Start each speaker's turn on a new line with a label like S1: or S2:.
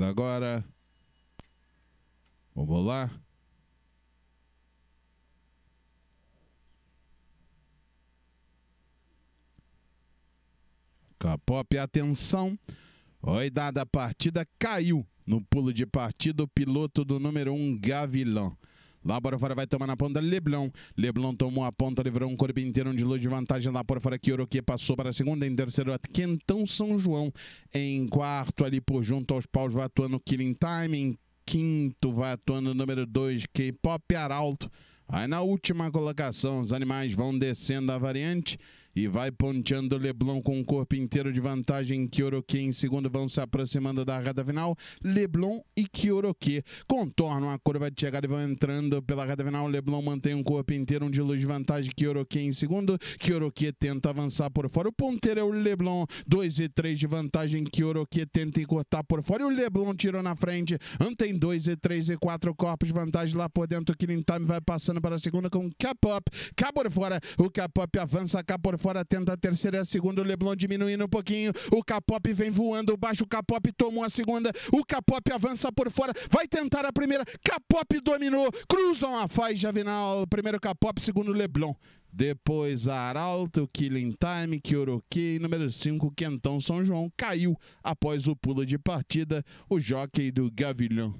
S1: agora. Vamos lá. Capop, pop atenção. Oi, dada a partida, caiu no pulo de partida o piloto do número 1, um, Gavilão. Lá para fora vai tomar na ponta Leblon. Leblon tomou a ponta, livrou um corpo inteiro, de luz de vantagem lá por fora. Kioroki passou para a segunda, em terceiro, Quentão São João. Em quarto, ali por junto aos paus, vai atuando Killing Time. Em quinto, vai atuando o número 2, K-Pop Arauto. Aí na última colocação, os animais vão descendo a variante e vai ponteando Leblon com o corpo inteiro de vantagem. Kioroque em segundo vão se aproximando da reta final. Leblon e Kioroque contornam a curva de chegada e vão entrando pela reta final. Leblon mantém um corpo inteiro, um de luz de vantagem. Kioroque em segundo. Kioroque tenta avançar por fora. O ponteiro é o Leblon. 2 e 3 de vantagem. Kioroque tenta encurtar por fora. E o Leblon tirou na frente. Antém 2 e 3 e 4 corpos de vantagem lá por dentro. Killing Time vai passando para a segunda com K-Pop. Cá por fora. O K-Pop avança cá por fora fora, tenta a terceira, a segunda, o Leblon diminuindo um pouquinho, o Capop vem voando baixo, o Capop tomou a segunda, o Capop avança por fora, vai tentar a primeira, Capop dominou, cruzam a faixa final, primeiro Capop, segundo Leblon. Depois Arauto, Killing Time, Kyoroki número 5, Quentão São João, caiu após o pulo de partida, o jockey do Gavilhão.